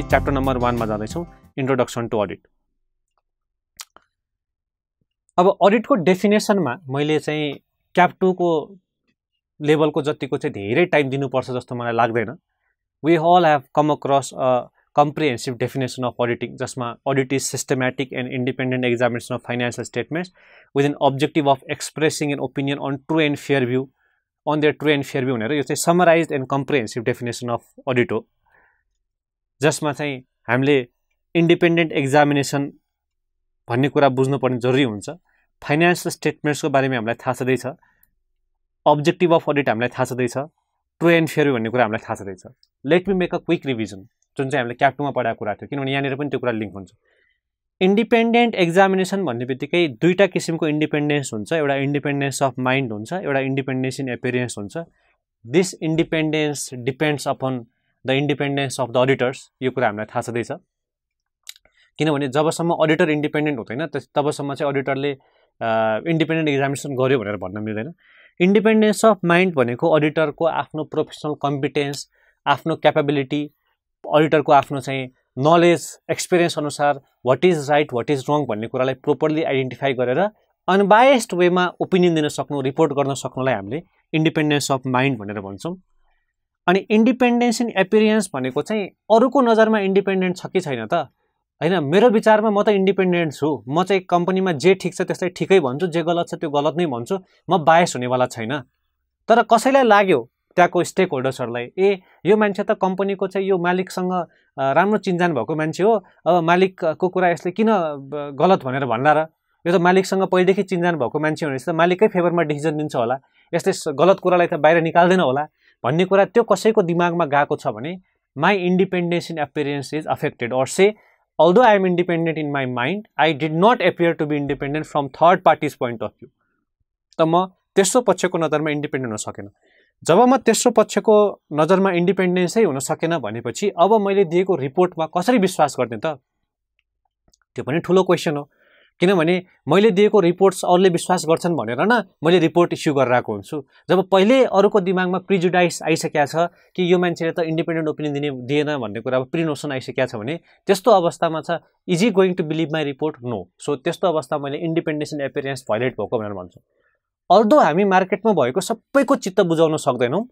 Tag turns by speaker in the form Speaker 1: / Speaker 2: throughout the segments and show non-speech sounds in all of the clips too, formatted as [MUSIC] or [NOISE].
Speaker 1: हामी chapter number वानमा जाँदैछौँ इन्ट्रोडक्सन टु अडिट अब अडिटको डेफिनेसनमा मैले चाहिँ क्याप टूको लेभलको जतिको चाहिँ धेरै टाइम दिनुपर्छ जस्तो मलाई लाग्दैन we all have come across a comprehensive definition of auditing जसमा audit is systematic and independent examination of financial statements with an objective of expressing an opinion on true and fair view on their true and fair view भनेर यो चाहिँ summarise and comprehensive definition of audit हो जसमा चाहिँ हामीले independent examination भन्ने कुरा बुझ्नुपर्ने जरुरी हुन्छ फाइनेन्सियल स्टेटमेन्ट्सको बारेमा हामीलाई थाहा छँदैछ अब्जेक्टिभ अफ अडिट हामीलाई थाहा छँदैछ ट्रु एन्ड फेयर भन्ने कुरा हामीलाई थाहा छँदैछ let me make a quick revision जुन चाहिँ हामीले क्याप्टुमा पढाएको कुरा थियो किनभने यहाँनिर पनि त्यो कुरा लिङ्क हुन्छ इन्डिपेन्डेन्ट एक्जामिनेसन भन्ने बित्तिकै दुईवटा किसिमको इन्डिपेन्डेन्स हुन्छ एउटा इन्डिपेन्डेन्स अफ माइन्ड हुन्छ एउटा इन्डिपेन्डेन्स इन एपिरियन्स हुन्छ this independence depends upon the independence of the auditors यो कुरा हामीलाई थाहा छँदैछ किनभने जबसम्म अडिटर इन्डिपेन्डेन्ट हुँदैन तबसम्म चाहिँ अडिटरले इन्डिपेन्डेन्ट इक्जामिनेसन गर्यो भनेर भन्न मिल्दैन इन्डिपेन्डेन्स अफ माइन्ड भनेको अडिटरको आफ्नो प्रोफेसनल कम्पिटेन्स आफ्नो क्यापेबिलिटी अडिटरको आफ्नो चाहिँ नलेज एक्सपिरियन्स अनुसार what is right what is wrong भन्ने कुरालाई प्रोपरली आइडेन्टिफाई गरेर अनबायस्ड वेमा ओपिनियन दिन सक्नु रिपोर्ट गर्न सक्नुलाई हामीले इन्डिपेन्डेन्स अफ माइन्ड भनेर भन्छौँ अनि इन्डिपेन्डेन्स इन एपिरियन्स भनेको चाहिँ अरूको नजरमा इन्डिपेन्डेन्ट छ कि छैन त होइन मेरो विचारमा म त इन्डिपेन्डेन्ट छु म चाहिँ कम्पनीमा जे ठिक छ त्यसलाई ठिकै भन्छु जे गलत छ त्यो गलत नै भन्छु म बायस हुनेवाला छैन तर कसैलाई लाग्यो त्यहाँको स्टेक होल्डर्सहरूलाई ए यो मान्छे त कम्पनीको चाहिँ यो मालिकसँग राम्रो चिन्जान भएको मान्छे हो अब मालिकको कुरा यसले किन गलत भनेर भन्ला र यो त मालिकसँग पहिलेदेखि चिन्जान भएको मान्छे हो भने त मालिककै फेभरमा डिसिजन दिन्छ होला यसले गलत कुरालाई त बाहिर निकाल्दैन होला भन्ने कुरा त्यो कसैको दिमागमा गएको छ भने my independence in appearance is affected or say although I am independent in my mind I did not appear to be independent from third parties point of view त म तेस्रो पक्षको नजरमा इन्डिपेन्डेन्ट हुन सकेन जब म तेस्रो पक्षको नजरमा इन्डिपेन्डेन्सै हुन सकेन भनेपछि अब मैले दिएको रिपोर्टमा कसरी विश्वास गर्ने त त्यो पनि ठुलो क्वेसन हो किनभने मैले दिएको रिपोर्ट्स अरूले विश्वास गर्छन् भनेर न मैले रिपोर्ट इस्यु गरेर आएको हुन्छु जब पहिले अरूको दिमागमा प्रिजुडाइस आइसकेको छ कि यो मान्छेले त इन्डिपेन्डेन्ट ओपिनियन दिने दिएन भन्ने कुरा अब प्रिनोसन आइसकेको छ भने त्यस्तो अवस्थामा छ is going to believe my report no so त्यस्तो अवस्थामा मैले इन्डिपेन्डेन्स एन्ड एपियरेन्स भाइलेट भएको भनेर भन्छु अल्दो हामी मार्केटमा भएको सबैको चित्त बुझाउन सक्दैनौँ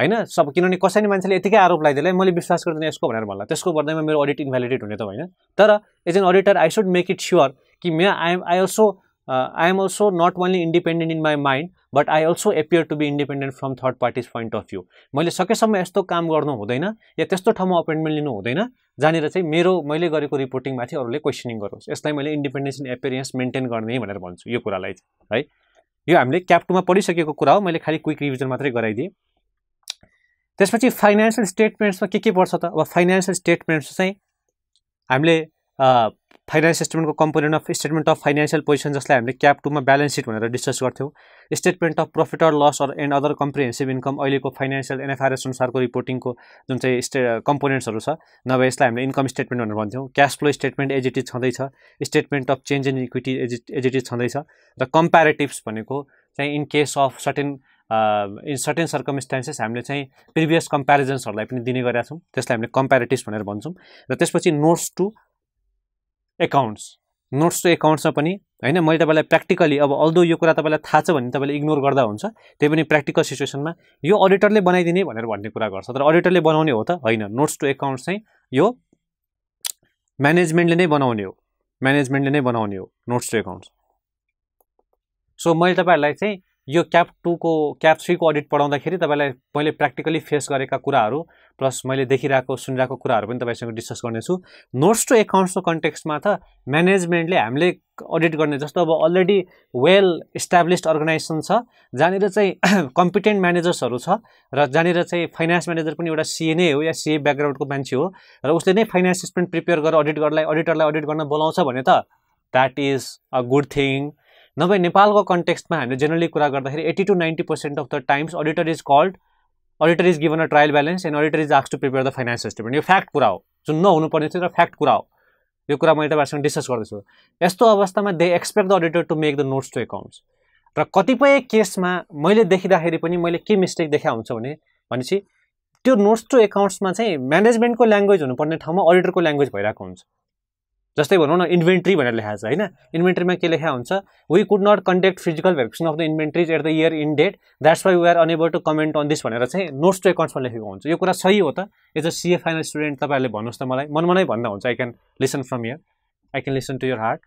Speaker 1: होइन सब किनभने कसैले मान्छेले यतिकै आरोप लगाइदिएला मैले विश्वास गर्दिनँ यसको भनेर भन्ला त्यसको बदलामा मेरो अडिट इन्भ्यालिडेट हुने त होइन तर as an auditor I should make it sure कि may I am I also I am also not only independent in my mind but I also appear to be independent from third parties point of view मैले सकेसम्म यस्तो काम गर्नु हुँदैन या त्यस्तो ठाउँमा appointment लिनु हुँदैन जहाँनिर चाहिँ मेरो मैले गरेको रिपोर्टिङमाथि अरूले क्वेसनिङ गरोस् यसलाई मैले इन्डिपेन्डेन्स इन एपियरेन्स मेन्टेन गर्ने भनेर भन्छु यो कुरालाई है यो हामीले क्याप टूमा पढिसकेको कुरा हो मैले खालि क्विक रिभिजन मात्रै गराइदिएँ त्यसपछि फाइनेन्सियल स्टेटमेन्ट्समा के के पर्छ त अब फाइनेन्सियल स्टेटमेन्ट्स चाहिँ हामीले फाइनेन्स स्टेटमेन्टको component of statement of financial position जसलाई हामीले क्याप टूमा ब्यालेन्स सिट भनेर डिस्कस गर्थ्यौँ statement of profit or loss or and other comprehensive income अहिलेको फाइनेन्सियल एनएफआरएस अनुसारको रिपोर्टिङको जुन चाहिँ स्टे कम्पोनेन्ट्सहरू छ नभए यसलाई हामीले इन्कम स्टेटमेन्ट भनेर भन्थ्यौँ क्यास फ्लो स्टेटमेन्ट एजिटिज छँदैछ statement of change in equity exist exists छँदैछ र कम्पेरेटिभ्स भनेको चाहिँ in case of certain in certain circumstances हामीले चाहिँ प्रिभियस कम्पेरिजन्सहरूलाई पनि दिने गरेका छौँ त्यसलाई हामीले कम्पेरिटिभ्स भनेर भन्छौँ र त्यसपछि notes to accounts notes to एकाउन्ट्समा पनि होइन मैले तपाईँलाई प्र्याक्टिकली अब अल्दो यो कुरा तपाईँलाई थाहा छ भने तपाईँले इग्नोर गर्दा हुन्छ त्यही पनि प्र्याक्टिकल सिचुएसनमा यो अडिटरले बनाइदिने भनेर भन्ने कुरा गर्छ तर अडिटरले बनाउने हो त होइन नोट्स टु एकाउन्ट्स चाहिँ यो म्यानेजमेन्टले नै बनाउने हो म्यानेजमेन्टले नै बनाउने हो नोट्स टु एकाउन्ट्स सो मैले तपाईँहरूलाई चाहिँ यो क्याप टूको क्याप थ्रीको अडिट पढाउँदाखेरि तपाईँलाई मैले प्र्याक्टिकली फेस गरेका कुराहरू प्लस मैले देखिरहेको सुनिरहेको कुराहरू पनि तपाईँसँग डिस्कस गर्नेछु नोट्स टु एकाउन्ट्सको कन्टेक्स्टमा त म्यानेजमेन्टले हामीले अडिट गर्ने जस्तो अब अलरेडी वेल इस्टाब्लिस्ड अर्गनाइजेसन छ जहाँनिर चाहिँ कम्पिटेन्ट [CLEARS THROAT] म्यानेजर्सहरू छ र जहाँनिर चाहिँ फाइनेन्स म्यानेजर पनि एउटा सिएनए हो या सिए ब्याकग्राउन्डको मान्छे हो र उसले नै फाइनेन्स स्टेटमेन्ट प्रिपेयर गरेर अडिट गर्नलाई अडिटरलाई अडिट गर्न बोलाउँछ भने त that is a good thing नभए नेपालको कन्टेक्स्टमा हामीले जेनरली कुरा गर्दाखेरि eighty to ninety percent of the times auditor is called auditor is given a trial balance and auditor is आक्स to prepare the finance statement यो फ्याक्ट कुरा हो जुन नहुनुपर्ने थियो र फ्याक्ट कुरा हो यो कुरा मैले तपाईँहरूसँग डिस्कस गर्दैछु यस्तो अवस्थामा they expect the auditor to make the notes to accounts र कतिपय केसमा मैले देखिँदाखेरि पनि मैले के मिस्टेक देखा हुन्छ भनेपछि त्यो नोट्स टु एकाउन्ट्समा चाहिँ म्यानेजमेन्टको ल्याङ्ग्वेज हुनुपर्ने ठाउँमा अडिटरको ल्याङ्ग्वेज भइरहेको हुन्छ जस्तै भनौँ न इन्भेन्ट्री भनेर लेखाएको छ होइन इन्भेन्ट्रीमा के लेखा हुन्छ we could not conduct physical verification of the inventories at the year end date that's why we are unable to comment on this भनेर चाहिँ नोट्स टु एकाउन्ट्समा लेखेको हुन्छ यो कुरा सही हो त as a CA final student तपाईँहरूले भन्नुहोस् त मलाई मन मनै भन्दा हुन्छ I can listen from your I can listen to your heart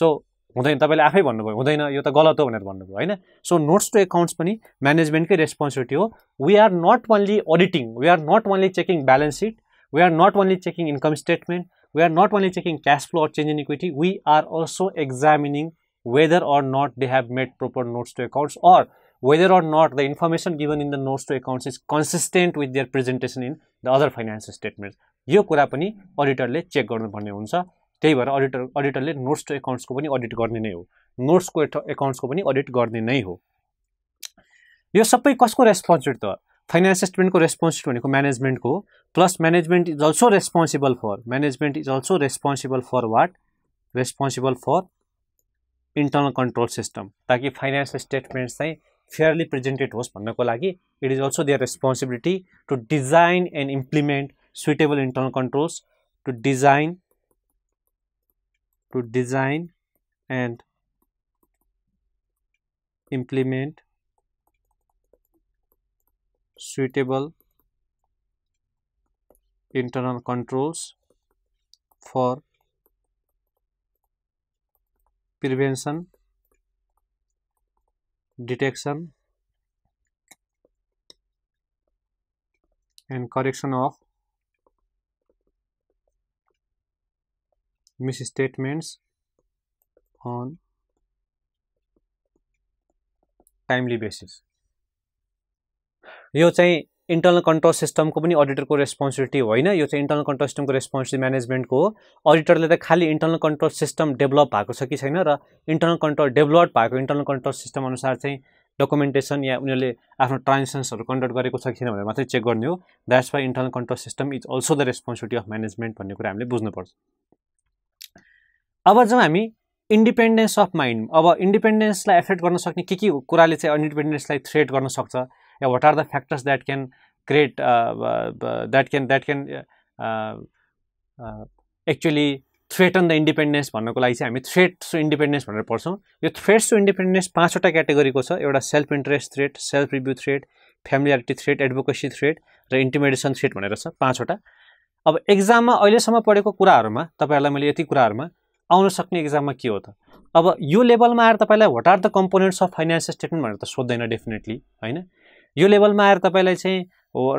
Speaker 1: so हुँदैन तपाईँले आफै भन्नुभयो हुँदैन यो त गलत हो भनेर भन्नुभयो होइन सो नोट्स टु एकाउन्ट्स पनि म्यानेजमेन्टकै रेस्पोन्सिबिलिटी हो we are not only auditing we are not only checking balance sheet we are not only checking income statement we are not only checking cash flow or change in equity, we are also examining whether or not they have made proper notes to accounts or whether or not the information given in the notes to accounts is consistent with their presentation in the other financial statements. यो कुरा पनि अडिटरले check गर्नुपर्ने हुन्छ त्यही भएर auditor अडिटरले notes to एकाउन्ट्सको पनि अडिट गर्ने नै हो नोट्सको एकाउन्ट्सको पनि अडिट गर्ने नै हो यो सबै कसको रेस्पोन्सिबिलिटी त फाइनेन्स एस्टिमेन्टको रेस्पोन्सिबिलिटी भनेको म्यानेजमेन्टको plus management is also responsible for management is also responsible for what responsible for internal control system ताकि फाइनेन्स स्टेटमेन्ट्स चाहिँ फेयरली प्रेजेन्टेड होस् भन्नको लागि it is also their responsibility to design and implement suitable internal controls to design to design and implement suitable internal controls for prevention, detection and correction of misstatements on timely basis. यो चाहिँ internal control सिस्टमको पनि अडिटरको responsibility होइन यो चाहिँ internal control सिस्टमको responsibility म्यानेजमेन्टको हो अडिटरले त खालि इन्टर्नल कन्ट्रोल सिस्टम डेभलप भएको छ कि छैन र इन्टर्नल कन्ट्रोल डेभलप भएको इन्टर्नल कन्ट्रोल सिस्टम अनुसार चाहिँ डकुमेन्टेसन या उनीहरूले आफ्नो ट्रान्जेक्सन्सहरू कन्डक्ट गरेको छ कि छैन भनेर मात्रै चेक गर्ने हो that's why internal control system is also the responsibility of management भन्ने कुरा हामीले बुझ्नुपर्छ अब जब हामी इन्डिपेन्डेन्स अफ माइन्ड अब इन्डिपेन्डेन्सलाई एफेक्ट गर्न सक्ने के के कुराले चाहिँ इन्डिपेन्डेन्सलाई थ्रेट गर्न सक्छ या what are the factors that can create that can that can actually threat on the independence भन्नको लागि चाहिँ हामी थ्रेट्स टु इन्डिपेन्डेन्स भनेर पढ्छौँ यो थ्रेट टु इन्डिपेन्डेन्स पाँचवटा क्याटेगोरीको छ एउटा self interest threat self review threat familiarity threat advocacy threat र इन्टिमेडेसन थ्रेट भनेर छ पाँचवटा अब एक्जाममा अहिलेसम्म पढेको कुराहरूमा तपाईँहरूलाई मैले यति कुराहरूमा आउन सक्ने एक्जाममा के हो त अब यो लेभलमा आएर तपाईँलाई what are the components of financial statement भनेर त सोध्दैन डेफिनेटली होइन यो लेभलमा आएर तपाईँलाई चाहिँ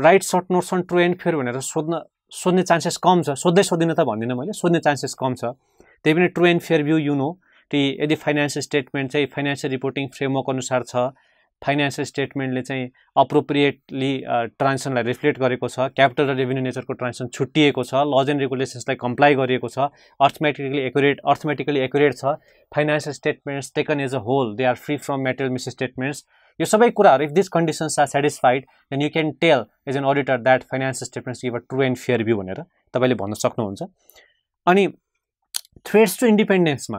Speaker 1: write short notes on true and fair भनेर सोध्न सोध्ने चान्सेस कम छ सोध्दै सोध्दिनँ त भन्दिनँ मैले सोध्ने चान्सेस कम छ त्यही पनि true and fair view you know कि यदि फाइनेन्सियल स्टेटमेन्ट चाहिँ फाइनेन्सियल रिपोर्टिङ फ्रेमवर्क अनुसार छ फाइनेन्सियल स्टेटमेन्टले चाहिँ अप्रोप्रिएटली ट्रान्जेक्सनलाई रिफ्लेक्ट गरेको छ क्यापिटल र रेभेन्यू नेचरको ट्रान्जेक्सन छुट्टिएको छ लज एन्ड रेगुलेसन्सलाई कम्प्लाई गरिएको छ अर्थमेटिकली एकुरेट अर्थमेटिकली एकुरेट छ financial statements taken as a whole they are free from material misstatements यो सबै कुराहरू if this conditions are satisfied then you can tell as an auditor that finance statements give a true and fair view भनेर तपाईँले भन्न सक्नुहुन्छ अनि threads to इन्डिपेन्डेन्समा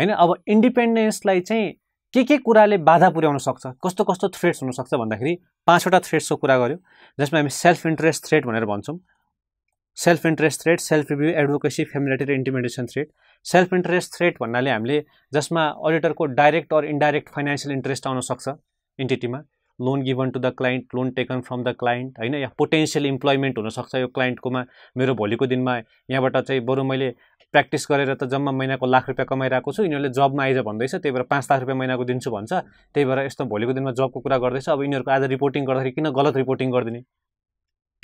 Speaker 1: होइन अब इन्डिपेन्डेन्सलाई चाहिँ के के कुराले बाधा पुर्याउन सक्छ कस्तो कस्तो थ्रेड्स हुनसक्छ भन्दाखेरि पाँचवटा थ्रेड्सको कुरा गऱ्यो जसमा हामी सेल्फ इन्ट्रेस्ट थ्रेड भनेर भन्छौँ self interest threat self review advocacy familiarity र intimidation threat self interest threat भन्नाले हामीले जसमा अडिटरको direct or indirect financial interest आउन सक्छ इन्टिटीमा loan given to the client loan taken from the client होइन या पोटेन्सियल इम्प्लोइमेन्ट हुनसक्छ यो क्लाइन्टकोमा मेरो भोलिको दिनमा यहाँबाट चाहिँ बरु मैले प्र्याक्टिस गरेर त जम्मा महिनाको लाख रुपियाँ कमाइरहेको छु यिनीहरूले जबमा आइज भन्दैछ त्यही भएर पाँच लाख रुपियाँ महिनाको दिन्छु भन्छ त्यही भएर यस्तो भोलिको दिनमा जबको कुरा गर्दैछ अब यिनीहरूको आज रिपोर्टिङ गर्दाखेरि किन गलत रिपोर्टिङ गरिदिने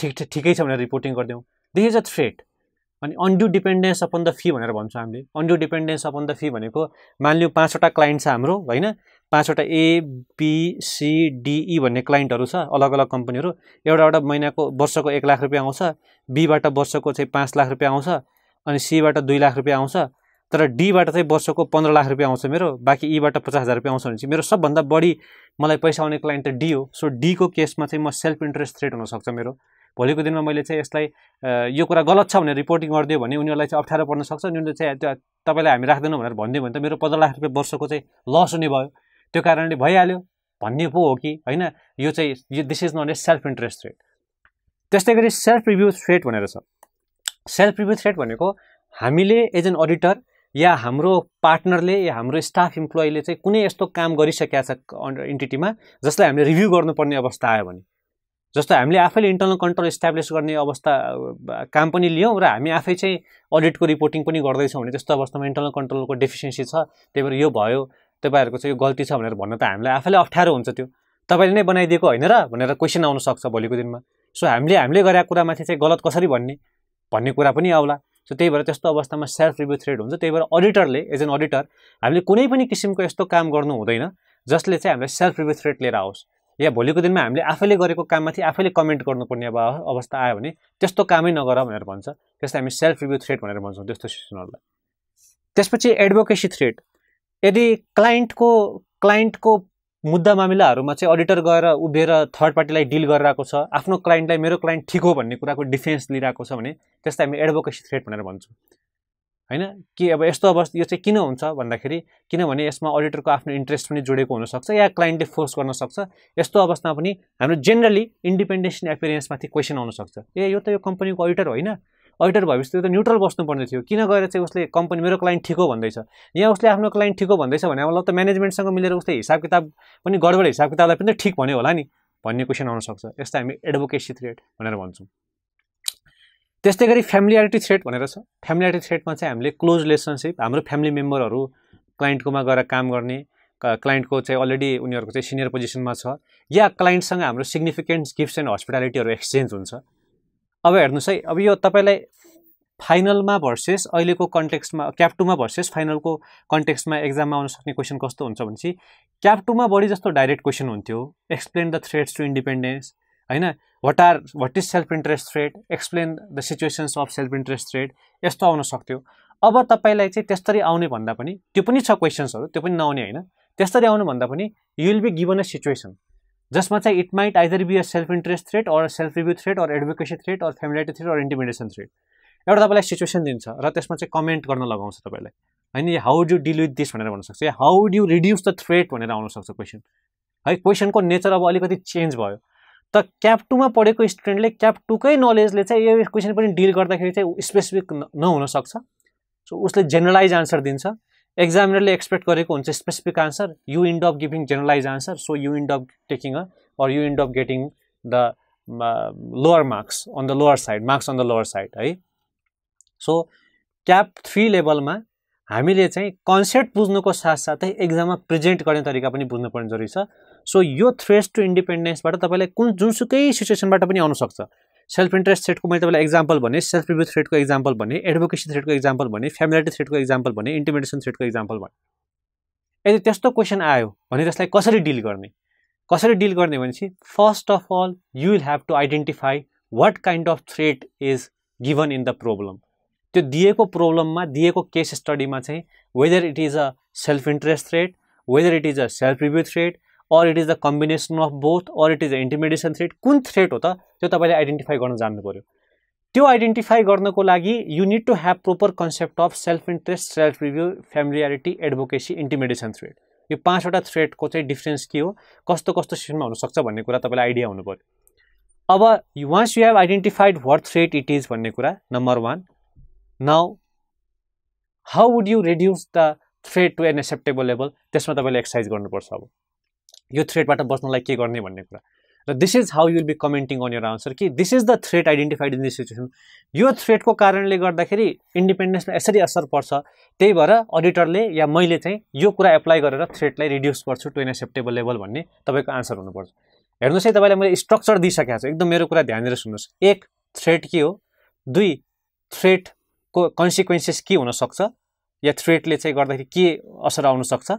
Speaker 1: ठिक ठिकै छ भनेर रिपोर्टिङ गरिदिउँ दिस इज अ थ्रेट अनि undue dependence upon the fee भनेर भन्छौँ हामीले undue dependence upon the fee भनेको मानिलिउँ पाँचवटा क्लाइन्ट छ हाम्रो होइन पाँचवटा ए बी सी डिई भन्ने क्लाइन्टहरू छ अलग अलग कम्पनीहरू एउटा एउटा महिनाको वर्षको एक लाख रुपियाँ आउँछ बीबाट वर्षको चाहिँ पाँच लाख रुपियाँ आउँछ अनि सीबाट दुई लाख रुपियाँ आउँछ तर डीबाट चाहिँ वर्षको पन्ध्र लाख रुपियाँ आउँछ मेरो बाँकी ईबाट पचास हजार रुपियाँ आउँछ भने चाहिँ मेरो सबभन्दा बढी मलाई पैसा आउने क्लाइन्ट त डी हो सो डीको केसमा चाहिँ म सेल्फ इन्ट्रेस्ट रेट हुनसक्छ मेरो भोलिको दिनमा मैले चाहिँ यसलाई यो कुरा गलत छ भनेर रिपोर्टिङ गरिदियो भने उनीहरूलाई चाहिँ अप्ठ्यारो पर्न सक्छ उनीहरूले चाहिँ तपाईँलाई हामी राख्दैनौँ भनेर भनिदियो भने त मेरो पन्ध्र लाख रुपियाँ वर्षको चाहिँ लस हुने भयो त्यो कारणले भइहाल्यो भन्ने पो हो कि होइन यो चाहिँ this is not a self interest threat त्यस्तै गरी सेल्फ रिभ्यू थ्रेट भनेर छ सेल्फ रिभ्यू थ्रेट भनेको हामीले एज एन अडिटर या हाम्रो पार्टनरले या हाम्रो स्टाफ इम्प्लोइले चाहिँ कुनै यस्तो काम गरिसकेका छ इन्टिटीमा जसलाई हामीले रिभ्यू गर्नुपर्ने अवस्था आयो भने जस्तो हामीले आफैले इन्टरनल कन्ट्रोल इस्टाब्लिस गर्ने अवस्था काम पनि लियौँ र हामी आफै चाहिँ अडिटको रिपोर्टिङ पनि गर्दैछौँ भने त्यस्तो अवस्थामा इन्टरनल कन्ट्रोलको डेफिसियन्सी छ त्यही भएर यो भयो तपाईँहरूको चाहिँ यो गल्ती छ भनेर भन्न त हामीलाई आफैले अप्ठ्यारो हुन्छ त्यो तपाईँले नै बनाइदिएको होइन र भनेर क्वेसन आउन सक्छ भोलिको दिनमा सो हामीले हामीले गरेका कुरामाथि चाहिँ गलत कसरी भन्ने भन्ने कुरा पनि आउला सो त्यही भएर त्यस्तो अवस्थामा सेल्फ रिभ्यू थ्रेड हुन्छ त्यही भएर अडिटरले एज एन अडिटर हामीले कुनै पनि किसिमको यस्तो काम गर्नु हुँदैन जसले चाहिँ हामीलाई सेल्फ रिभ्यू थ्रेड लिएर आओस् या भोलिको दिनमा हामीले आफैले गरेको काममाथि आफैले कमेन्ट गर्नुपर्ने अब अवस्था आयो भने त्यस्तो कामै नगर भनेर भन्छ त्यसलाई हामी सेल्फ रिभ्यू थ्रेड भनेर भन्छौँ त्यस्तो सिचुएसनहरूलाई त्यसपछि एडभोकेसी थ्रेड यदि क्लाइन्टको क्लाइन्टको मुद्दा मामिलाहरूमा चाहिँ अडिटर गएर उभिएर थर्ड पार्टीलाई डिल गरिरहेको छ आफ्नो क्लाइन्टलाई मेरो क्लाइन्ट ठिक हो भन्ने कुराको डिफेन्स लिइरहेको छ भने त्यसलाई हामी एडभोकेसी थ्रेट भनेर भन्छौँ होइन कि अब यस्तो अवस्था यो चाहिँ किन हुन्छ भन्दाखेरि किनभने यसमा अडिटरको आफ्नो इन्ट्रेस्ट पनि जोडेको हुनसक्छ या क्लाइन्टले फोर्स गर्न सक्छ यस्तो अवस्थामा पनि हाम्रो जेनरली इन्डिपेन्डेन्स एपिरियन्समाथि क्वेसन आउनसक्छ ए यो त यो कम्पनीको अडिटर होइन अडिटर भएपछि त न्युट्रल बस्नुपर्ने थियो किन गएर चाहिँ उसले कम्पनी मेरो क्लाइन्ट ठिक हो भन्दैछ यहाँ उसले आफ्नो क्लाइन्ट ठिक हो भन्दैछ भने मतलब त म्यानेजमेन्टसँग मिलेर उसले हिसाब किताब पनि गडबड हिसाब किताबलाई पनि ठिक भन्यो होला नि भन्ने क्वेसन आउनसक्छ यसलाई हामी एडभोकेसी थ्रेट भनेर भन्छौँ त्यस्तै गरी फ्यामिलियारिटी थ्रेट भनेर छ फ्यामिलियारिटी थ्रेटमा चाहिँ हामीले क्लोज रिलेसनसिप हाम्रो फ्यामिली मेम्बरहरू क्लाइन्टकोमा गएर काम गर्ने क्लाइन्टको चाहिँ अलरेडी उनीहरूको चाहिँ सिनियर पोजिसनमा छ या क्लाइन्टसँग हाम्रो सिग्निफिकेन्ट गिफ्ट्स एन्ड हस्पिटालिटीहरू एक्सचेन्ज हुन्छ अब हेर्नुहोस् है अब यो तपाईँलाई फाइनलमा भर्सेस अहिलेको कन्टेक्स्टमा क्याप टूमा भर्सेस फाइनलको कन्टेक्स्टमा एक्जाममा आउन सक्ने क्वेसन कस्तो हुन्छ भनेपछि क्याप टूमा बढी जस्तो डाइरेक्ट क्वेसन हुन्थ्यो explain the threats to independence होइन what are what is self interest threat explain the situations of self interest threat यस्तो आउन सक्थ्यो अब तपाईँलाई चाहिँ त्यसरी आउने भन्दा पनि त्यो पनि छ क्वेसन्सहरू त्यो पनि नआउने होइन त्यसरी आउनुभन्दा पनि you will be given a situation जसमा चाहिँ it might either be a self interest threat or self review threat or advocacy threat or familiarity threat or intimidation threat एउटा तपाईँलाई सिचुएसन दिन्छ र त्यसमा चाहिँ कमेन्ट गर्न लगाउँछ तपाईँलाई होइन how do deal with this भनेर भन्नसक्छ या how do reduce the threat भनेर आउनसक्छ क्वेसन है क्वेसनको नेचर अब अलिकति चेन्ज भयो त क्याप टूमा पढेको स्टुडेन्टले क्याप टूकै नलेजले चाहिँ यो क्वेसन पनि डिल गर्दाखेरि चाहिँ स्पेसिफिक नहुनसक्छ सो उसले जेनरलाइज आन्सर दिन्छ एक्जामिनरले एक्सपेक्ट गरेको हुन्छ specific answer you end of giving generalize answer so you end of taking a or you end of getting the lower marks on the lower side marks on the lower side है so CAP three लेभलमा हामीले चाहिँ concept बुझ्नुको साथसाथै एक्जाममा present गर्ने तरिका पनि बुझ्नुपर्ने जरुरी छ सो यो थ्रेस टु इन्डिपेन्डेन्सबाट तपाईँलाई कुन जुनसुकै सिचुएसनबाट पनि आउनसक्छ सेल्फ इन्ट्रेस्ट थ्रेडको मैले तपाईँलाई एक्जाम्पल भने सेल्फ रिभ्यू थ्रेडको एक्जाम्पल भने एडभोकेसी थ्रेडको एक्जाम्पल भने फ्यामिलिटी थ्रेडको एक्जाम्पल भने इन्टिमेडेसन थ्रेडको एक्जाम्पल भने यदि त्यस्तो क्वेसन आयो भने त्यसलाई कसरी डिल गर्ने कसरी डिल गर्ने भनेपछि first of all you will have to identify what kind of threat is given in the problem त्यो दिएको प्रोब्लममा दिएको केस स्टडीमा चाहिँ whether it is a self interest threat whether it is a self review threat or it is the combination of both or it is a intimidation threat कुन threat हो त त्यो तपाईँले आइडेन्टिफाई गर्न जान्नु पऱ्यो त्यो आइडेन्टिफाई गर्नको लागि you need to have proper concept of self interest self review familiarity advocacy intimidation threat यो पाँचवटा थ्रेडको चाहिँ डिफ्रेन्स के हो कस्तो कस्तो सिचुएसनमा हुनसक्छ भन्ने कुरा तपाईँलाई आइडिया हुनु पऱ्यो अब once you have identified what threat it is भन्ने कुरा number one now how would you reduce the threat to an acceptable level त्यसमा तपाईँले एक्सर्साइज गर्नुपर्छ अब यो थ्रेडबाट बस्नलाई के गर्ने भन्ने कुरा र this is how will be commenting on your answer कि this is the threat identified in this situation यो थ्रेडको कारणले गर्दाखेरि इन्डिपेन्डेन्समा यसरी असर पर्छ त्यही भएर अडिटरले या मैले चाहिँ यो कुरा एप्लाई गरेर थ्रेडलाई रिड्युस गर्छु टु एन एक्सेप्टेबल लेभल भन्ने तपाईँको आन्सर हुनुपर्छ हेर्नुहोस् है तपाईँलाई मैले स्ट्रक्चर दिइसकेको छु एकदम मेरो कुरा ध्यान दिएर सुन्नुहोस् एक थ्रेड के हो दुई थ्रेडको कन्सिक्वेन्सेस के हुनसक्छ या थ्रेडले चाहिँ गर्दाखेरि के असर आउनसक्छ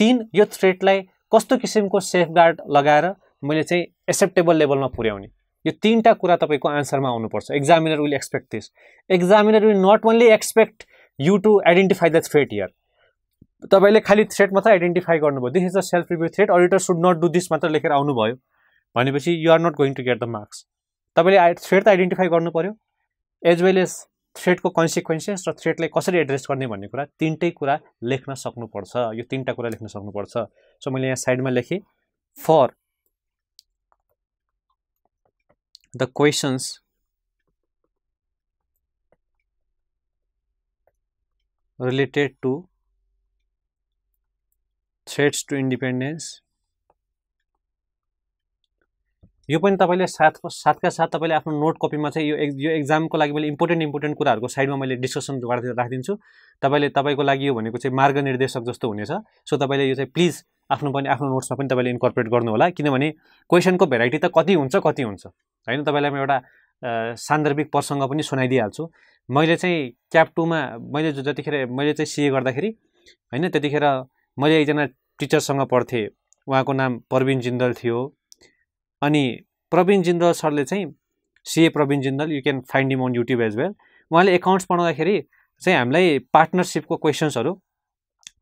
Speaker 1: तिन यो थ्रेडलाई कस्तो किसिमको सेफगार्ड लगाएर मैले चाहिँ एक्सेप्टेबल लेभलमा पुर्याउने यो तिनवटा कुरा तपाईँको आन्सरमा आउनुपर्छ examiner will expect this examiner will not only expect you to identify the threat here तपाईँले खालि थ्रेट मात्रै आइडेन्टिफाई गर्नुभयो this is a self review threat auditor should not do this मात्र लेखेर आउनुभयो भनेपछि you are not going to get the marks तपाईँले threat त आइडेन्टिफाई गर्नु पऱ्यो एज वेल एज थ्रेडको कन्सिक्वेन्सेस र थ्रेडलाई कसरी एड्रेस गर्ने भन्ने कुरा तिनटै कुरा लेख्न सक्नुपर्छ यो तिनवटा कुरा लेख्न सक्नुपर्छ सो मैले यहाँ साइडमा लेखेँ for the questions related to threats to independence यो पनि तपाईँले साथको साथका साथ तपाईँले आफ्नो नोट कपीमा चाहिँ यो एक यो एक्जामको लागि मैले इम्पोर्टेन्ट इम्पोर्टेन्ट कुराहरूको साइडमा मैले डिस्कसन गरेर राखिदिन्छु तपाईँले तपाईँको लागि यो भनेको चाहिँ मार्ग निर्देशक जस्तो हुनेछ सो तपाईँले यो चाहिँ प्लिज आफ्नो पनि आफ्नो नोट्समा पनि तपाईँले इन्कर्पोरेट होला किनभने क्वेसनको भेराइटी त कति हुन्छ कति हुन्छ होइन तपाईँलाई म एउटा सान्दर्भिक प्रसङ्ग पनि सुनाइदिइहाल्छु मैले चाहिँ क्याप टूमा मैले जतिखेर मैले चाहिँ सिए गर्दाखेरि होइन त्यतिखेर मैले एकजना टिचरसँग पढ्थेँ उहाँको नाम प्रवीण जिन्दल थियो अनि प्रवीण जिन्दल सरले चाहिँ CA Praveen Jindal you can find him on YouTube as well उहाँले एकाउन्ट्स पढाउँदाखेरि चाहिँ हामीलाई पार्टनरसिपको क्वेसन्सहरू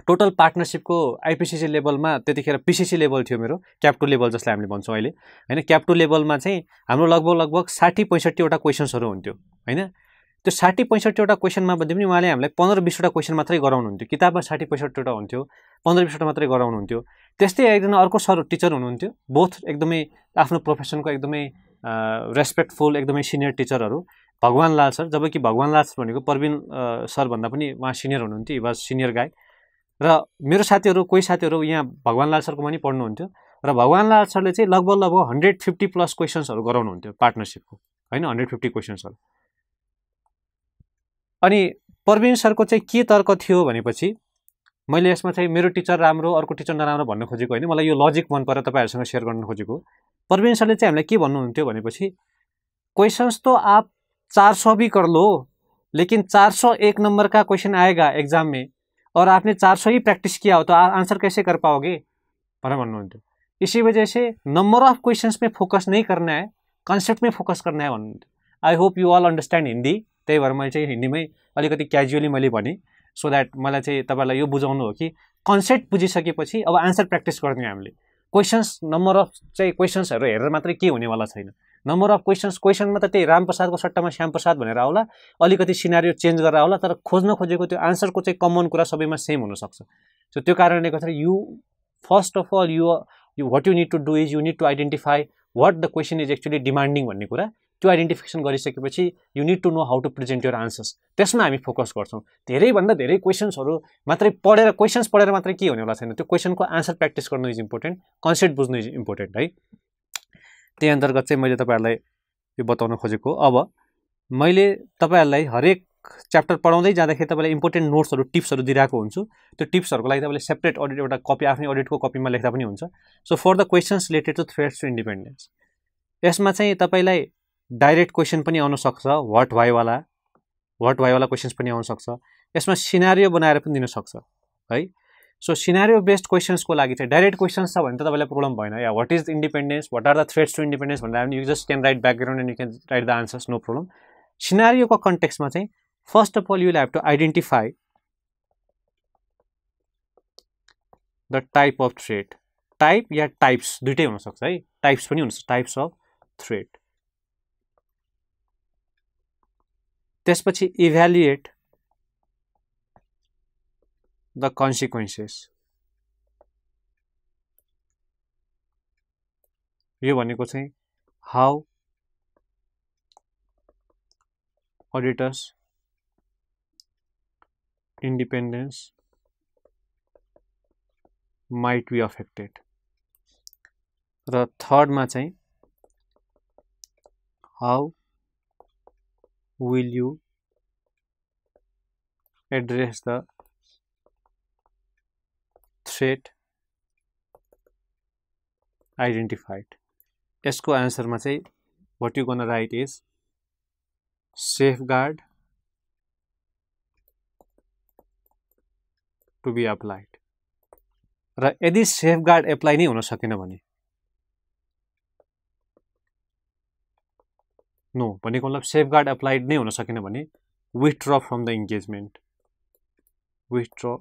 Speaker 1: टोटल पार्टनरसिपको आइपिसिसी लेभलमा त्यतिखेर पिसिसी लेभल थियो मेरो क्याप टू लेभल जसलाई हामीले भन्छौँ अहिले होइन क्याप टू लेभलमा चाहिँ हाम्रो लगभग लगभग साठी पैँसठीवटा क्वेसन्सहरू हुन्थ्यो होइन त्यो साठी पैँसठीवटा क्वेसनमा भन्दा पनि उहाँले हामीलाई पन्ध्र बिसवटा क्वेसन मात्रै गराउनुहुन्थ्यो किताबमा साठी पैँसठीवटा हुन्थ्यो पन्ध्र बिसवटा मात्रै गराउनुहुन्थ्यो त्यस्तै एकजना अर्को सर टिचर हुनुहुन्थ्यो बोथ एकदमै आफ्नो प्रोफेसनको एकदमै रेस्पेक्टफुल एकदमै सिनियर टिचरहरू भगवान् लाल सर जबकि भगवान् लाल भनेको प्रवीण सरभन्दा पनि उहाँ सिनियर हुनुहुन्थ्यो हि वाज सिनियर गाई र मेरो साथीहरू कोही साथीहरू यहाँ भगवान् लाल सरको पनि पढ्नुहुन्थ्यो र भगवान् लाल सरले चाहिँ लगभग लगभग हन्ड्रेड फिफ्टी प्लस क्वेसन्सहरू गराउनुहुन्थ्यो पार्टनरसिपको होइन हन्ड्रेड फिफ्टी क्वेसन्सहरू अनि प्रवीण सरको चाहिँ के तर्क थियो भनेपछि मैले यसमा चाहिँ मेरो टिचर राम्रो अर्को टिचर नराम्रो भन्न खोजेको होइन मलाई यो लजिक मन परेर तपाईँहरूसँग सेयर गर्नु खोजेको प्रवीण सरले चाहिँ हामीलाई के भन्नुहुन्थ्यो भनेपछि क्वेसन्स त आप चार सौ भी कर लो लेकिन चार सौ एक नम्बर का क्वेसन आएगा एग्जाम में और आपने चार सौ ही प्रैक्टिस किया हो त आंसर कैसे कर पाओगे भनेर भन्नुहुन्थ्यो इसी वजह से नम्बर अफ क्वेसन्समै फोकस नै करना है फोकस करना है भन्नुहुन्थ्यो I hope you all understand Hindi त्यही भएर मैले चाहिँ हिन्दीमै अलिकति क्याजुअली मैले भनेँ सो द्याट मलाई चाहिँ तपाईँलाई यो बुझाउनु हो कि कन्सेप्ट बुझिसकेपछि अब आन्सर प्र्याक्टिस गर्ने हामीले क्वेसन्स नम्बर अफ चाहिँ क्वेसन्सहरू हेरेर मात्रै के हुनेवाला छैन नम्बर अफ क्वेसन्स क्वेसनमा त त्यही रामप्रसादको सट्टामा श्यामप्रसाद भनेर आउला अलिकति सिनारी चेन्ज गरेर आउला तर खोज्न खोजेको त्यो आन्सरको चाहिँ कमन कुरा सबैमा सेम हुनसक्छ सो त्यो कारणले गर्दा you first of all you what you need to do is you need to identify what the question is actually demanding भन्ने कुरा त्यो आइडेन्टिफिकेसन गरिसकेपछि you need to know how to present your answers त्यसमा हामी focus गर्छौँ धेरैभन्दा धेरै क्वेसन्सहरू मात्रै पढेर क्वेसन्स पढेर मात्रै के हुनेवाला छैन त्यो क्वेसनको आन्सर प्र्याक्टिस गर्नु इज इम्पोर्टेन्ट कन्सेप्ट बुझ्नु इज इम्पोर्टेन्ट है त्यही अन्तर्गत चाहिँ मैले तपाईँहरूलाई यो बताउन खोजेको अब मैले तपाईँहरूलाई हरेक च्याप्टर पढाउँदै जाँदाखेरि तपाईँलाई इम्पोर्टेन्ट नोट्सहरू टिप्सहरू दिइरहेको हुन्छु त्यो टिप्सहरूको लागि तपाईँले सेपरेट अडिट एउटा कपी आफ्नै अडिटको कपीमा लेख्दा पनि हुन्छ so for the questions related to threats to independence यसमा चाहिँ तपाईँलाई डाइरेक्ट क्वेसन पनि आउनसक्छ वाट वाइवाला वाट वाइवाला क्वेसन्स पनि आउनसक्छ यसमा सिनारियो बनाएर पनि दिनसक्छ है सो सिनारियो बेस्ड क्वेसन्सको लागि चाहिँ डाइरेक्ट क्वेसन्स छ भने त तपाईँलाई प्रब्लम भएन या what is independence what are the threats to independence भन्दा पनि you just can write background and you can write the answers no problem सिनारियोको कन्टेक्समा चाहिँ first of all you have to identify the type of threat type या types दुइटै हुनसक्छ है types पनि हुन्छ टाइप्स अफ थ्रेड पच्छी इभ्यालुएट द कन्सिक्वेन्सेस यो भनेको चाहिँ how auditor's independence might be affected र थर्डमा चाहिँ how will you address the threat identified यसको आन्सरमा चाहिँ what you gonna write is safeguard to be applied र यदि सेफ गार्ड एप्लाई नै हुन सकेन नो भनेको मतलब सेफ गार्ड एप्लाइड नै हुन सकेन भने withdraw from the engagement withdraw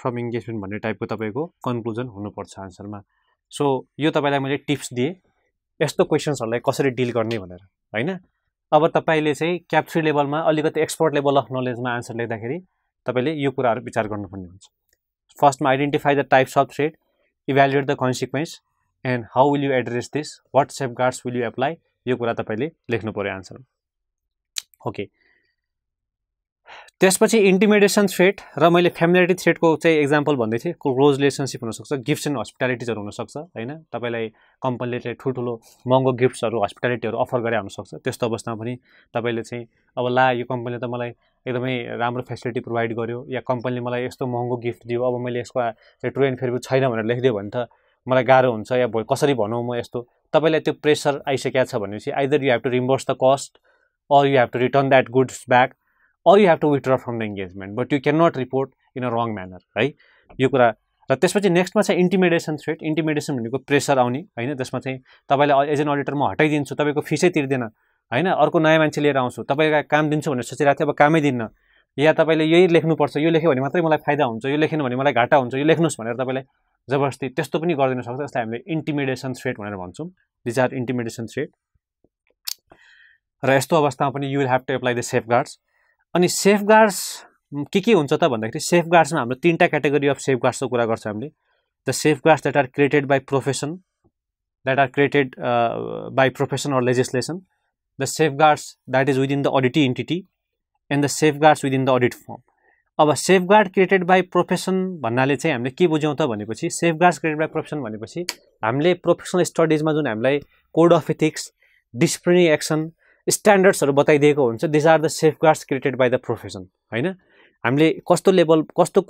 Speaker 1: from engagement भन्ने टाइपको तपाईँको कन्क्लुजन हुनुपर्छ आन्सरमा सो यो तपाईँलाई मैले टिप्स दिएँ यस्तो क्वेसन्सहरूलाई कसरी डिल गर्ने भनेर होइन अब तपाईँले चाहिँ थ्री लेभलमा अलिकति एक्सपर्ट लेभल अफ नलेजमा आन्सर लेख्दाखेरि तपाईँले यो कुराहरू विचार गर्नुपर्ने हुन्छ फर्स्टमा identify the types of threat evaluate the consequence and how will you address this what safeguards will you apply यो कुरा तपाईँले लेख्नु पऱ्यो आन्सर ओके त्यसपछि इन्टिमिडेसन थ्रेट र मैले फेमिलिटी थ्रेटको चाहिँ एक्जाम्पल भन्दै थिएँ क्लोज रिलेसनसिप हुनसक्छ गिफ्ट्स एन्ड हस्पिटालिटिजहरू हुनसक्छ होइन तपाईँलाई कम्पनीले चाहिँ ठुल्ठुलो महँगो गिफ्ट्सहरू हस्पिटालिटीहरू अफर गरे हुनसक्छ त्यस्तो अवस्थामा पनि तपाईँले चाहिँ अब ला यो कम्पनीले त मलाई एकदमै राम्रो फेसिलिटी प्रोभाइड गर्यो या कम्पनीले मलाई यस्तो महँगो गिफ्ट दियो अब मैले यसको रिटर्न फेरि छैन भनेर लेखिदियो भने त मलाई गाह्रो हुन्छ या भयो कसरी भनौँ म यस्तो तपाईँलाई त्यो प्रेसर आइसकेको छ भनेपछि either you have to reimburse the cost or you have to return that goods back or you have to withdraw from the engagement but you can not report in a wrong manner है यो कुरा र त्यसपछि नेक्स्टमा चाहिँ इन्टिमिडेसन threat इन्टिमिडेसन भनेको pressure आउने होइन त्यसमा चाहिँ तपाईँलाई एज एन अडिटर म हटाइदिन्छु तपाईँको फिसै तिर्दैन होइन अर्को नयाँ मान्छे लिएर आउँछु तपाईँलाई काम दिन्छु भनेर सोचिरहेको थियो अब कामै दिन्न या तपाईँले यही लेख्नुपर्छ यो लेख्यो भने मात्रै मलाई फाइदा हुन्छ यो लेखेन भने मलाई घाटा हुन्छ यो लेख्नुहोस् भनेर तपाईँलाई जबरजस्ती त्यस्तो पनि गरिदिन सक्छ जसलाई हामीले इन्टिमिडेसन थ्रेट भनेर भन्छौँ दिज आर इन्टिमिडेसन थ्रेट र यस्तो अवस्थामा पनि you will have to apply the safeguards अनि सेफ गार्ड्स के के हुन्छ त भन्दाखेरि सेफ गार्ड्समा हाम्रो तिनवटा क्याटेगोरी अफ सेफ गार्ड्सको कुरा गर्छ हामीले the safeguards that are created by profession that are created by profession or legislation the safeguards that is within the auditee entity and the safeguards within the audit firm अब safeguard created by profession भन्नाले चाहिँ हामीले के बुझ्यौँ त भनेपछि safeguards created by profession भनेपछि हामीले professional स्टडिजमा जुन हामीलाई code of ethics disciplinary action स्ट्यान्डर्ड्सहरू बताइदिएको हुन्छ these are the safeguards created by the profession होइन हामीले कस्तो लेभल कस्तो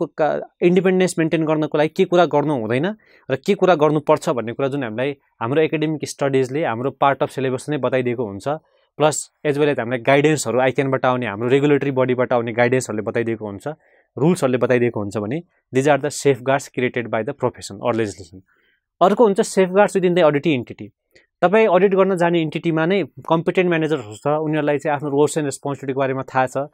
Speaker 1: इन्डिपेन्डेन्स मेन्टेन गर्नको लागि के कुरा गर्नु हुँदैन र के कुरा गर्नुपर्छ भन्ने कुरा जुन हामीलाई हाम्रो एकाडेमिक स्टडिजले हाम्रो पार्ट अफ सिलेबस नै बताइदिएको हुन्छ प्लस एज वेल एज हामीलाई गाइडेन्सहरू आइकेनबाट आउने हाम्रो रेगुलेटरी बडीबाट आउने गाइडेन्सहरूले बताइदिएको हुन्छ रुल्सहरूले बताइदिएको हुन्छ भने these are the safeguards created by the profession or legislation अर्को हुन्छ safeguards within the auditee entity तपाईँ अडिट गर्न जाने इन्टिटीमा नै कम्पिटेन्ट म्यानेजरहरू छ उनीहरूलाई चाहिँ आफ्नो रोल्स एन्ड रेस्पोन्सिबिलिटीको बारेमा थाहा छ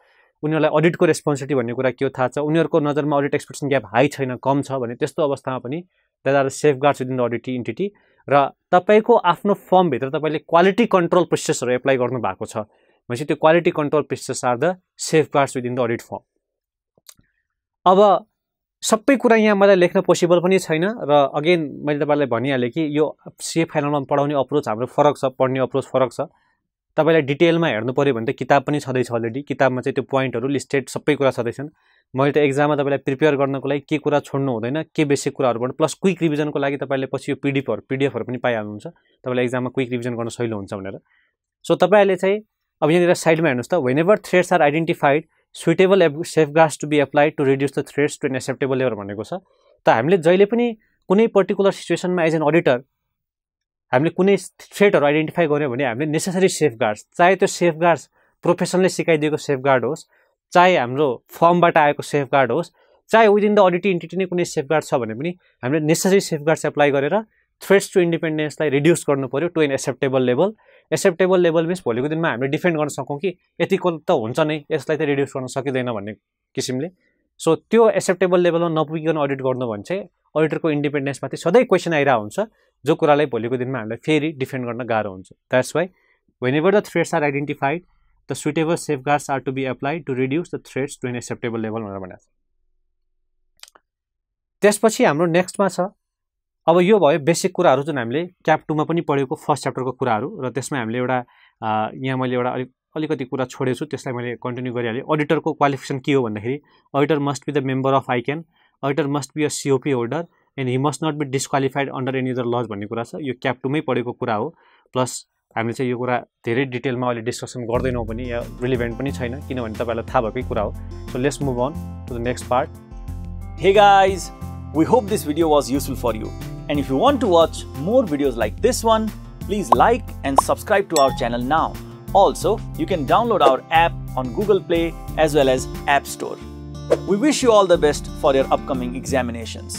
Speaker 1: उनीहरूलाई अडिटको रेस्पोन्सिबिलिटी भन्ने कुरा के हो थाहा छ उनीहरूको नजरमा अडिट एक्सपेक्टेसन ग्याप हाई छैन कम छ भने त्यस्तो अवस्थामा पनि that are safeguards within the auditee entity र तपाईँको आफ्नो फर्मभित्र तपाईँले क्वालिटी कन्ट्रोल प्रोसेसहरू एप्लाई गर्नुभएको छ भनेपछि त्यो quality control process are the safeguards within the audit firm अब सबै कुरा यहाँ मलाई लेख्न पोसिबल पनि छैन र अगेन मैले तपाईँलाई भनिहालेँ कि यो सिए फाइनलमा पढाउने अप्रोच हाम्रो फरक छ पढ्ने अप्रोच फरक छ तपाईँलाई डिटेलमा हेर्नु पऱ्यो भने त किताब पनि छँदैछ अलरेडी किताबमा चाहिँ त्यो पोइन्टहरू लिस्टेड सबै कुरा छँदैछन् मैले त एक्जाममा तपाईँलाई प्रिपेयर गर्नको लागि के कुरा छोड्नु हुँदैन के बेसिक कुराहरूबाट प्लस क्विक रिभिजनको लागि तपाईँले पछि यो पिडिएफहरू पिडिएफहरू पनि पाइहाल्नुहुन्छ तपाईँलाई एक्जाममा क्विक रिभिजन गर्न सहिलो हुन्छ भनेर सो तपाईँहरूले चाहिँ अब यहाँनिर साइडमा हेर्नुहोस् त whenever threats are identified suitable app safe to be applied to reduce the threats to an acceptable level भनेको छ त हामीले जहिले पनि कुनै पर्टिकुलर सिचुएसनमा एज एन अडिटर हामीले कुनै थ्रेटहरू आइडेन्टिफाई गऱ्यौँ भने हामीले नेसेसरी सेफ गार्ड्स चाहे त्यो सेफ गार्ड्स प्रोफेसनले सिकाइदिएको सेफ गार्ड होस् चाहे हाम्रो फर्मबाट आएको सेफ गार्ड होस् चाहे विदिन द अडिटी इन्टिटी नै कुनै सेफ गार्ड छ भने पनि हामीले नेसेसरी सेफ गार्ड्स एप्लाई गरेर थ्रेट्स टु इन्डिपेन्डेन्सलाई रिड्युस गर्नु पऱ्यो to an acceptable level acceptable level means भोलिको दिनमा हामीले डिफेन्ड गर्न सकौँ कि यतिको त हुन्छ नै यसलाई त रिड्युस गर्न सकिँदैन भन्ने किसिमले सो त्यो एक्सेप्टेबल लेभलमा नपुगिकन अडिट गर्नु भने चाहिँ अडिटरको इन्डिपेन्डेन्समाथि सधैँ क्वेसन आइरहेको हुन्छ जो कुरालाई भोलिको दिनमा हामीलाई फेरि डिफेन्ड गर्न गाह्रो हुन्छ that's why whenever the threats are identified the suitable safeguards are to be applied to reduce the threats to an acceptable level भनेर भनेको छ त्यसपछि हाम्रो नेक्स्टमा छ अब यो भयो बेसिक कुराहरू जुन हामीले क्याप टूमा पनि पढेको फर्स्ट च्याप्टरको कुराहरू र त्यसमा हामीले एउटा यहाँ मैले एउटा अलिक अलिकति कुरा छोडेछु त्यसलाई मैले कन्टिन्यू गरिहालेँ अडिटरको क्वालिफिकेसन के हो भन्दाखेरि auditor must be the member of ICAN auditor must be a COP holder and he must not be disqualified under any other laws भन्ने कुरा छ यो क्याप टूमै पढेको कुरा हो प्लस हामीले चाहिँ यो कुरा धेरै डिटेलमा अहिले डिस्कसन गर्दैनौँ पनि या रिलिभेन्ट पनि छैन किनभने तपाईँलाई थाहा भएकै कुरा हो so let's move on to the next part hey guys we hope this video was useful for you and if you want to watch more videos like this one please like and subscribe to our channel now Also, you can download our app on Google Play as well as App Store. We wish you all the best for your upcoming examinations.